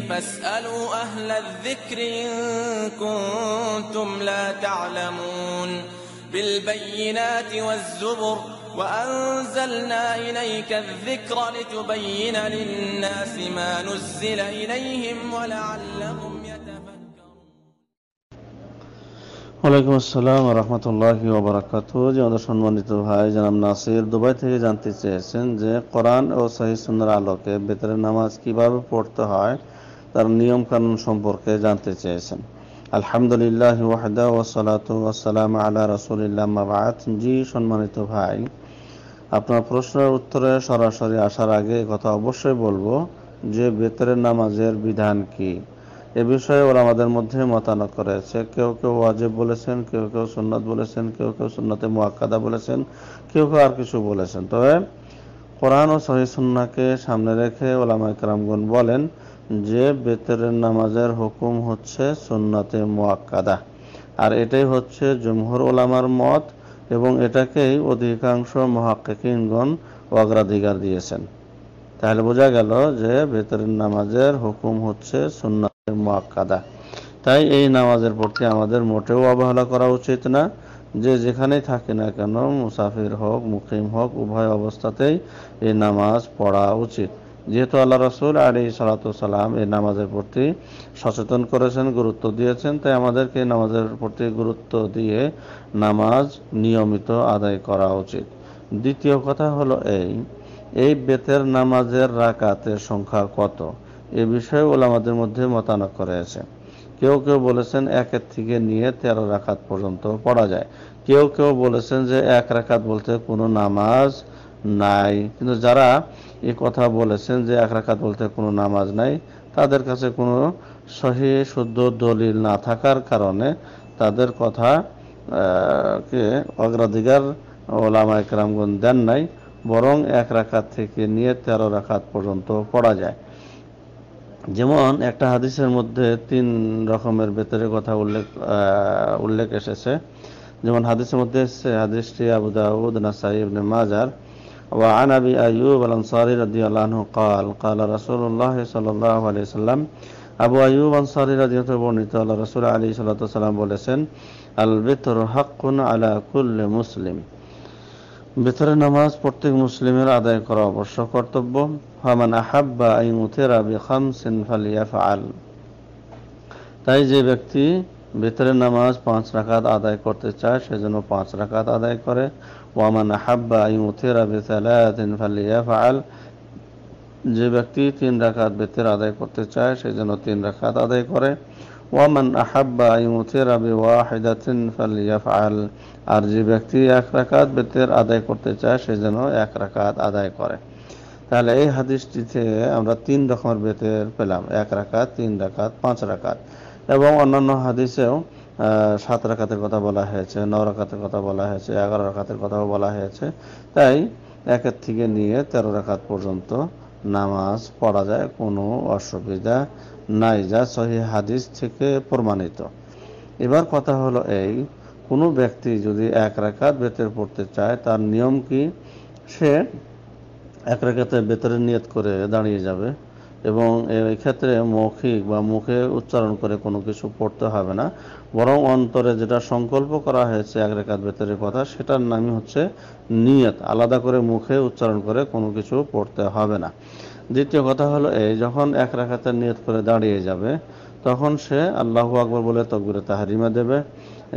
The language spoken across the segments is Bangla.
فاسألوا أهل الذكر إن كنتم لا تعلمون بالبينات والزبر وأنزلنا إليك الذكر لتبين للناس ما نزل إليهم ولعلهم يتفكرون ওয়ালাইকুম আসসালাম রহমতুল্লাহি ওবরাকাত যে আমাদের সম্মানিত ভাই জানাব নাসির দুবাই থেকে জানতে চেয়েছেন যে কোরআন ও সহি সুন্দর আলোকে বেতরের নামাজ কিভাবে পড়তে হয় তার নিয়ম কানুন সম্পর্কে জানতে চেয়েছেন আলহামদুলিল্লাহ ওয়াহদা ওসালাত আল্লাহ রসুলিল্লাহ জি সম্মানিত ভাই আপনার প্রশ্নের উত্তরে সরাসরি আসার আগে কথা অবশ্যই বলবো যে বেতরের নামাজের বিধান কি এ বিষয়ে ওরা আমাদের মধ্যে মতানক করেছে কেউ কেউ ওয়াজেব বলেছেন কেউ কেউ সুন্নত বলেছেন কেউ কেউ সুন্নতে মোয়াক্কাদা বলেছেন কেউ কেউ আর কিছু বলেছেন তবে কোরআন ও সহি সুন্নাকে সামনে রেখে ওলামা ইকরামগণ বলেন যে বেতরের নামাজের হুকুম হচ্ছে সুন্নাতে মোয়াক্কাদা আর এটাই হচ্ছে জমহর ওলামার মত এবং এটাকেই অধিকাংশ মহাকিনগণ অগ্রাধিকার দিয়েছেন তাহলে বোঝা গেল যে বেতরের নামাজের হুকুম হচ্ছে সুন্নাতে মোয়াক্কাদা তাই এই নামাজের প্রতি আমাদের মোটেও অবহেলা করা উচিত না যে যেখানেই থাকি না কেন মুসাফির হোক মুকিম হোক উভয় অবস্থাতেই এই নামাজ পড়া উচিত যেহেতু আল্লাহ রসুল আলী সালাতাম এই নামাজের প্রতি সচেতন করেছেন গুরুত্ব দিয়েছেন তাই আমাদেরকে নামাজের প্রতি গুরুত্ব দিয়ে নামাজ নিয়মিত আদায় করা উচিত দ্বিতীয় কথা হলো এই এই বেতের নামাজের রাকাতের সংখ্যা কত এ বিষয়ে ওলামাদের মধ্যে মতানক করেছে কেউ কেউ বলেছেন একের থেকে নিয়ে তেরো রাখাত পর্যন্ত পড়া যায় কেউ কেউ বলেছেন যে এক রাখাত বলতে কোনো নামাজ নাই কিন্তু যারা এ কথা বলেছেন যে এক রাখাত বলতে কোনো নামাজ নাই তাদের কাছে কোনো সহি শুদ্ধ দলিল না থাকার কারণে তাদের কথা কে অগ্রাধিকার ওলামায় একরামগণ দেন নাই বরং এক রাখাত থেকে নিয়ে তেরো রাখাত পর্যন্ত পড়া যায় যেমন একটা হাদিসের মধ্যে তিন রকমের ভেতরে কথা উল্লেখ উল্লেখ এসেছে যেমন হাদিসের মধ্যে এসছে হাদিসটি আবু দাউদ নাসাই ইবনে মাজার وعن ابي ايوب الانصاري رضي الله عنه قال قال رسول الله صلى الله عليه وسلم ابو ايوب আবু আয়ুব আনসারী রাদিয়াল্লাহু বর্ণিত আল্লাহ রাসূল আলাইহিস সালাতু সালাম বলেছেন আল বিতর হাক্কুন আলা কুল্লি মুসলিম বিতরের নামাজ প্রত্যেক মুসলিমের আদায় করা অবশ্য কর্তব্য ফামান আহাব্বা আই মুতেরা বি খামসিন ফালিয়াফআল তাই যে ব্যক্তি বিতরের নামাজ পাঁচ রাকাত আদায় করতে চায় সেজন্য পাঁচ রাকাত আদায় করে ওয়ামান হাব্বা ইউথেরা বেতালায়াতিন ফালিয়া যে ব্যক্তি তিন রাখাত বেতের আদায় করতে চায় সেই জন্য তিন রাখাত আদায় করে ওয়ামান আহাব্বা ইউথেরা বে ওয়াহিদাতিন ফালিয়া আর যে ব্যক্তি এক রাকাত বেতের আদায় করতে চায় সে যেন এক রাকাত আদায় করে তাহলে এই হাদিসটিতে আমরা তিন রকমের বেতের পেলাম এক রাকাত তিন রাকাত পাঁচ রাকাত এবং অন্যান্য হাদিসেও সাত রাখাতের কথা বলা হয়েছে ন রাখাতের কথা বলা হয়েছে এগারো রাখাতের কথাও বলা হয়েছে তাই একের থেকে নিয়ে তেরো রাখাত পর্যন্ত নামাজ পড়া যায় কোনো অসুবিধা নাই যা সহি হাদিস থেকে প্রমাণিত এবার কথা হলো এই কোনো ব্যক্তি যদি এক রাখাত বেতের পড়তে চায় তার নিয়ম কি সে এক রাখাতে বেতরের নিয়ত করে দাঁড়িয়ে যাবে এবং ক্ষেত্রে মৌখিক বা মুখে উচ্চারণ করে কোনো কিছু পড়তে হবে না বরং অন্তরে যেটা সংকল্প করা হয়েছে এক রেখার ভেতরের কথা সেটার নামই হচ্ছে নিয়ত আলাদা করে মুখে উচ্চারণ করে কোনো কিছু পড়তে হবে না দ্বিতীয় কথা হলো এই যখন এক রেখাতে নিয়ত করে দাঁড়িয়ে যাবে তখন সে আল্লাহু আকবর বলে তকবিরে তাহারিমা দেবে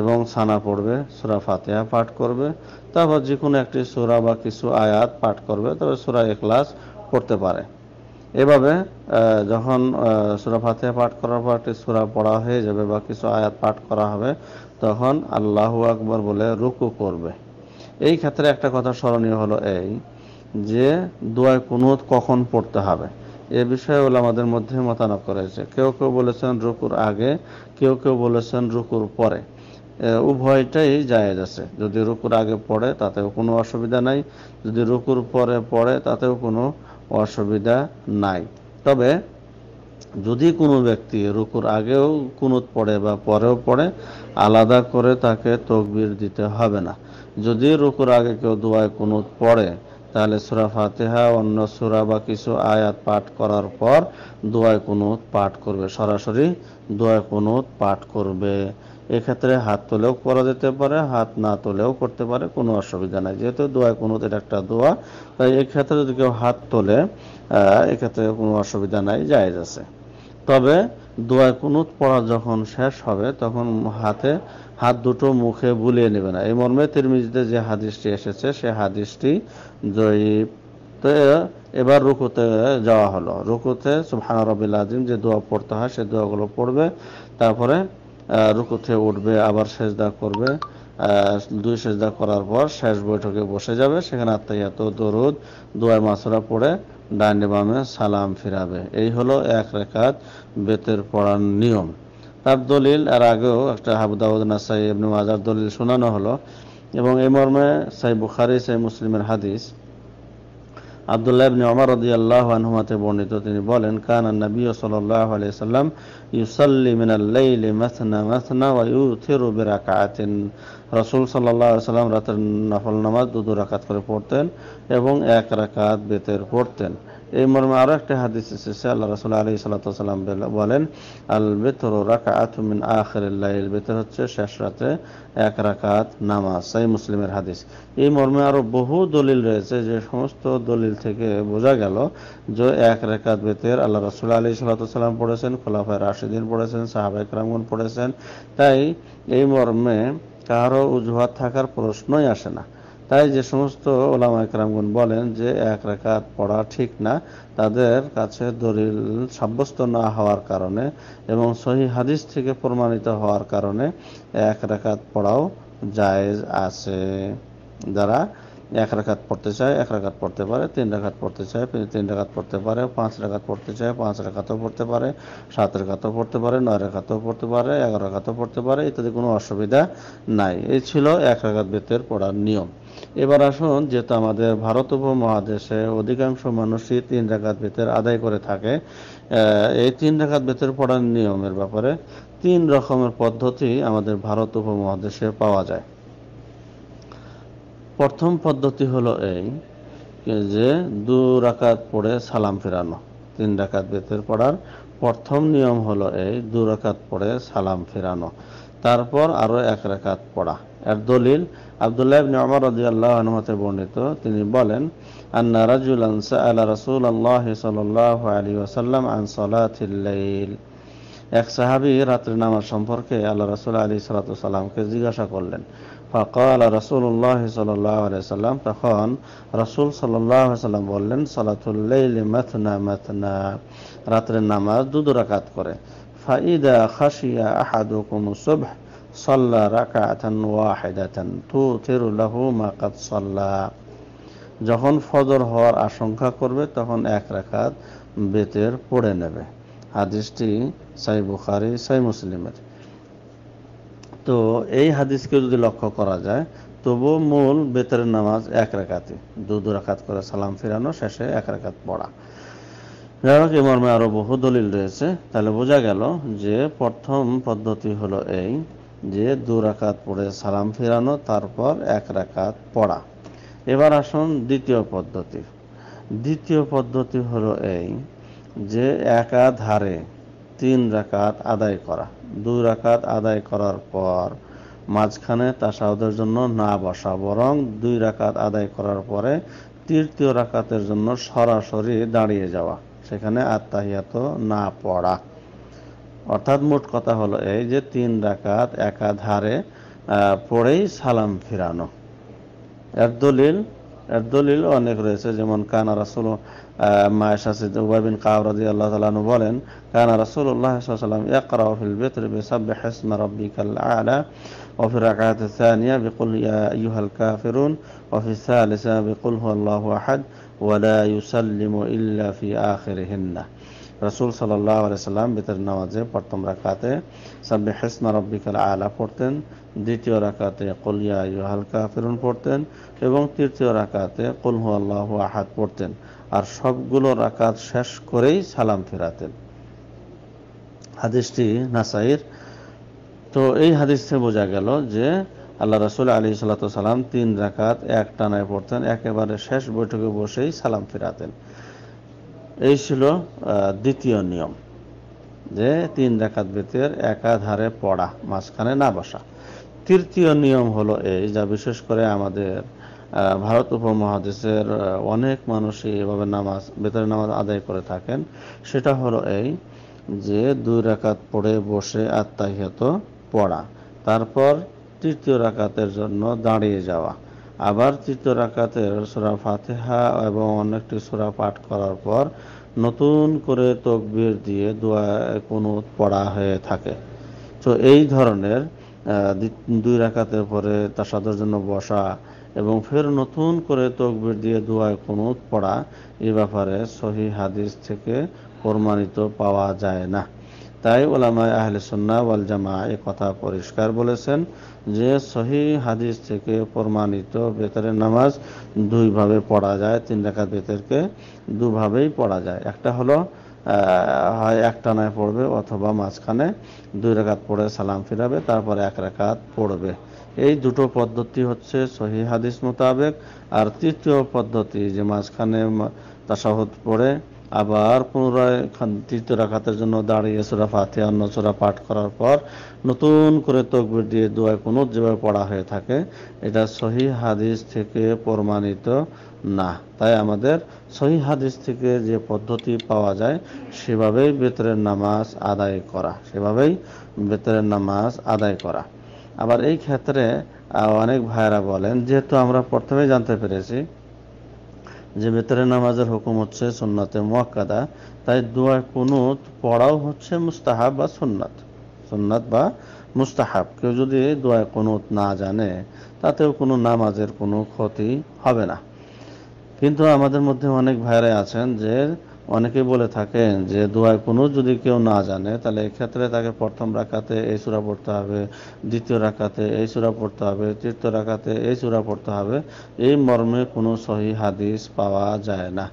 এবং সানা পড়বে সুরা ফাতেহা পাঠ করবে তারপর যে কোনো একটি সুরা বা কিছু আয়াত পাঠ করবে তবে সুরা এক্লাস পড়তে পারে এভাবে যখন সুরা ফাতিহা পাঠ করার পর একটি সুরা পড়া হয়ে যাবে বা কিছু আয়াত পাঠ করা হবে তখন আল্লাহ আকবর বলে রুকু করবে এই ক্ষেত্রে একটা কথা স্মরণীয় হলো এই যে দোয়ায় কুনুত কখন পড়তে হবে এ বিষয়ে আমাদের মধ্যে মতানক করেছে কেউ কেউ বলেছেন রুকুর আগে কেউ কেউ বলেছেন রুকুর পরে উভয়টাই জায়েজ আছে যদি রুকুর আগে পড়ে তাতেও কোনো অসুবিধা নাই যদি রুকুর পরে পড়ে তাতেও কোনো অসুবিধা নাই তবে যদি কোনো ব্যক্তি রুকুর আগেও কুনুত পড়ে বা পরেও পড়ে আলাদা করে তাকে তকবির দিতে হবে না যদি রুকুর আগে কেউ দোয়ায় কুনুত পড়ে তাহলে সুরা ফাতেহা অন্য সুরা বা কিছু আয়াত পাঠ করার পর দোয়ায় কুনুত পাঠ করবে সরাসরি দোয়ায় কুনুত পাঠ করবে এক্ষেত্রে হাত তুলেও করা যেতে পারে হাত না তুলেও করতে পারে কোনো অসুবিধা নাই যেহেতু দোয়া কুনুতের একটা দোয়া তাই এক্ষেত্রে যদি কেউ হাত তোলে এক্ষেত্রে কোনো অসুবিধা নাই যায় আছে তবে দোয়া কুনুত পড়া যখন শেষ হবে তখন হাতে হাত দুটো মুখে বুলিয়ে নেবে না এই মর্মে তিরমিজিতে যে হাদিসটি এসেছে সে হাদিসটি জয়ী তো এবার রুকুতে যাওয়া হলো রুকুতে সুবহান রবিল আজিম যে দোয়া পড়তে হয় সে দোয়াগুলো পড়বে তারপরে রুকুতে উঠবে আবার সেজদা করবে দুই সেজদা করার পর শেষ বৈঠকে বসে যাবে সেখানে আত্মাইয়াত দরুদ দুয়ার মাসরা পড়ে ডাইনে বামে সালাম ফিরাবে এই হলো এক রেখাত বেতের পড়ার নিয়ম তার দলিল আর আগেও একটা হাবুদাউদ নাসাই ইবনু মাজার দলিল শোনানো হলো এবং এই মর্মে সাই বুখারি সাই মুসলিমের হাদিস عبد الله بن عمر رضي الله عنهما تبوني توتني بولن كان النبي صلى الله عليه وسلم يصلي من الليل مثنى مثنى ويوتر بركعات رسول صلى الله عليه وسلم رتر نفل نمد دو دو ركعت করে পড়তেন এবং এক রাকাত বেতের এই মর্মে আরো একটা হাদিস এসেছে আল্লাহ রসুল আলী সাল্লাম বলেন আল বেতর রাকা আথমিন আখরুল্লাহ বেতর হচ্ছে শেষ রাতে এক রাকাত নামাজ সাই মুসলিমের হাদিস এই মর্মে আরো বহু দলিল রয়েছে যে সমস্ত দলিল থেকে বোঝা গেল যে এক রেখাত বেতের আল্লাহ রসুল আলী সাল্লাম পড়েছেন খোলাফায় রাশিদিন পড়েছেন সাহাবাই ক্রামগুন পড়েছেন তাই এই মর্মে কারো অজুহাত থাকার প্রশ্নই আসে না তাই যে সমস্ত ওলামা একরামগুন বলেন যে এক রেখাত পড়া ঠিক না তাদের কাছে দলিল সাব্যস্ত না হওয়ার কারণে এবং সহি হাদিস থেকে প্রমাণিত হওয়ার কারণে এক রেখাত পড়াও জায়েজ আছে যারা এক রেখাত পড়তে চায় এক রেখাত পড়তে পারে তিন রেখাত পড়তে চায় তিন রেখাত পড়তে পারে পাঁচ রেখাত পড়তে চায় পাঁচ রেখাতও পড়তে পারে সাত রাখাতও পড়তে পারে নয় রেখাতেও পড়তে পারে এগারো রেখাতেও পড়তে পারে ইত্যাদি কোনো অসুবিধা নাই এই ছিল এক রেখাত বেতের পড়ার নিয়ম এবার আসুন যেহেতু আমাদের ভারত উপমহাদেশে অধিকাংশ মানুষই তিন রাকাত বেতের আদায় করে থাকে এই তিন রাকাত বেতের পড়ার নিয়মের ব্যাপারে তিন রকমের পদ্ধতি আমাদের ভারত উপমহাদেশে পাওয়া যায় প্রথম পদ্ধতি হলো এই যে দু রাকাত পড়ে সালাম ফেরানো তিন রাকাত বেতের পড়ার প্রথম নিয়ম হলো এই দু রাকাত পড়ে সালাম ফেরানো তারপর আরও এক রেখাত পড়া এর দলিল আবদুল্লাহ ইবনে ওমর রাদিয়াল্লাহু বর্ণিত তিনি বলেন আন্না রাজুলান সাআলা রাসূলুল্লাহ সাল্লাল্লাহু আলাইহি এক সাহাবী রাত্রি নামাজ সম্পর্কে আল্লাহ রাসূল আলাইহিস সালাতু জিজ্ঞাসা করলেন ফাকাল রাসূলুল্লাহ তখন রাসূল সাল্লাল্লাহু আলাইহি সাল্লাম বললেন সালাতুল রাতের নামাজ দুই রাকাত করে فإذا خشي أحدكم الصبح صلى ركعة واحدة توتر له ما قد صلى যখন ফজর হওয়ার আশঙ্কা করবে তখন এক রাকাত বেতের পড়ে নেবে হাদিসটি সাই বুখারি সাই মুসলিমের তো এই হাদিসকে যদি লক্ষ্য করা যায় তবু মূল বেতের নামাজ এক রাকাতে দু দু রাখাত করে সালাম ফিরানো শেষে এক রাকাত পড়া যাই হোক মর্মে আরও বহু দলিল রয়েছে তাহলে বোঝা গেল যে প্রথম পদ্ধতি হলো এই যে দু রাকাত পড়ে সালাম ফেরানো তারপর এক রাকাত পড়া এবার আসুন দ্বিতীয় পদ্ধতি দ্বিতীয় পদ্ধতি হলো এই যে একাধারে তিন রাকাত আদায় করা দু রাকাত আদায় করার পর মাঝখানে তাসাউদের জন্য না বসা বরং দুই রাকাত আদায় করার পরে তৃতীয় রাকাতের জন্য সরাসরি দাঁড়িয়ে যাওয়া সেখানে আত্মাহিয়াত না পড়া অর্থাৎ মোট কথা হলো এই যে তিন ডাকাত একাধারে পড়েই সালাম ফিরানো এর দলিল এর দলিল অনেক রয়েছে যেমন কানা রাসুল বলেন ওয়ালা ইউসাল্লিমু ইল্লা ফি আখিরহিন্না রাসূল সাল্লাল্লাহু আলাইহি সাল্লাম বিতর নামাজে প্রথম রাকাতে সাব্বিহ হিসমা রব্বিকাল আলা পড়তেন দ্বিতীয় রাকাতে কুল ইয়া আইয়ুহাল কাফিরুন পড়তেন এবং তৃতীয় রাকাতে কুল হুয়াল্লাহু আহাদ পড়তেন আর সবগুলো রাকাত শেষ করেই সালাম ফেরাতেন হাদিসটি নাসাইর তো এই হাদিস থেকে বোঝা গেল যে আল্লাহ রাসুল আলী সাল্লাম তিন রাকাত এক টানায় পড়তেন একেবারে শেষ বৈঠকে বসেই সালাম ফেরাতেন এই ছিল দ্বিতীয় নিয়ম যে তিন রাকাত বেতের একাধারে পড়া মাঝখানে না বসা তৃতীয় নিয়ম হলো এই যা বিশেষ করে আমাদের ভারত উপমহাদেশের অনেক মানুষই এভাবে নামাজ বেতরে নামাজ আদায় করে থাকেন সেটা হলো এই যে দুই রাকাত পড়ে বসে আত্মাহিয়ত পড়া তারপর তৃতীয় রাকাতের জন্য দাঁড়িয়ে যাওয়া আবার তৃতীয় রাকাতের সুরা ফাতেহা এবং অনেকটি সুরা পাঠ করার পর নতুন করে তকবির দিয়ে দোয়া কোনো পড়া হয়ে থাকে তো এই ধরনের দুই রাকাতের পরে তাসাদের জন্য বসা এবং ফের নতুন করে তকবির দিয়ে দোয়া কোনো পড়া এ ব্যাপারে সহি হাদিস থেকে প্রমাণিত পাওয়া যায় না তাই ওলামায় আহলে সন্না ওয়াল জামা এ কথা পরিষ্কার বলেছেন যে সহি হাদিস থেকে প্রমাণিত বেতারের নামাজ দুইভাবে পড়া যায় তিন রেখাত বেতারকে দুভাবেই পড়া যায় একটা হলো হয় একটানায় পড়বে অথবা মাঝখানে দুই রেখাত পড়ে সালাম ফিরাবে তারপরে এক রেখাত পড়বে এই দুটো পদ্ধতি হচ্ছে সহি হাদিস মোতাবেক আর তৃতীয় পদ্ধতি যে মাঝখানে তাসাহত পড়ে আবার পুনরায় তৃতীয় রাখাতের জন্য দাঁড়িয়ে সোরা ফাতে অন্য সোরা পাঠ করার পর নতুন করে তকবির দিয়ে দোয়া কোনো যেভাবে পড়া হয়ে থাকে এটা সহি হাদিস থেকে প্রমাণিত না তাই আমাদের সহি হাদিস থেকে যে পদ্ধতি পাওয়া যায় সেভাবেই বেতরের নামাজ আদায় করা সেভাবেই বেতরের নামাজ আদায় করা আবার এই ক্ষেত্রে অনেক ভাইরা বলেন যেহেতু আমরা প্রথমে জানতে পেরেছি যে ভেতরে নামাজের হুকুম হচ্ছে সুন্নাতে মোয়াক্কাদা তাই দোয়া কুনুত পড়াও হচ্ছে মুস্তাহাব বা সুন্নাত সুন্নাত বা মুস্তাহাব কেউ যদি দোয়া কুনুত না জানে তাতেও কোনো নামাজের কোনো ক্ষতি হবে না কিন্তু আমাদের মধ্যে অনেক ভাইরা আছেন যে অনেকে বলে থাকেন যে দোয়ায় কোনো যদি কেউ না জানে তাহলে এক্ষেত্রে তাকে প্রথম রাখাতে এই সুরা পড়তে হবে দ্বিতীয় রাখাতে এই সুরা পড়তে হবে তৃতীয় রাখাতে এই সুরা পড়তে হবে এই মর্মে কোনো সহি হাদিস পাওয়া যায় না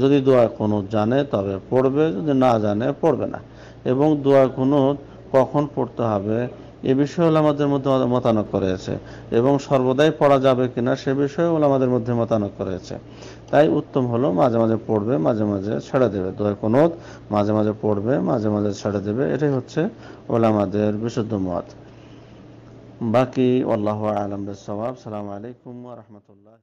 যদি দোয়া কোনো জানে তবে পড়বে যদি না জানে পড়বে না এবং দোয়া কোনো কখন পড়তে হবে এ বিষয়ে ওলামাদের মধ্যে মতানক করেছে এবং সর্বদাই পড়া যাবে কিনা সে বিষয়ে ওলামাদের মধ্যে মতানক করেছে তাই উত্তম হলো মাঝে মাঝে পড়বে মাঝে মাঝে ছেড়ে দেবে দোয়ার কোনোদ মাঝে মাঝে পড়বে মাঝে মাঝে ছেড়ে দেবে এটাই হচ্ছে ওলামাদের বিশুদ্ধ মত বাকি আল্লাহ আলম সালাম আলাইকুম রহমতুল্লাহ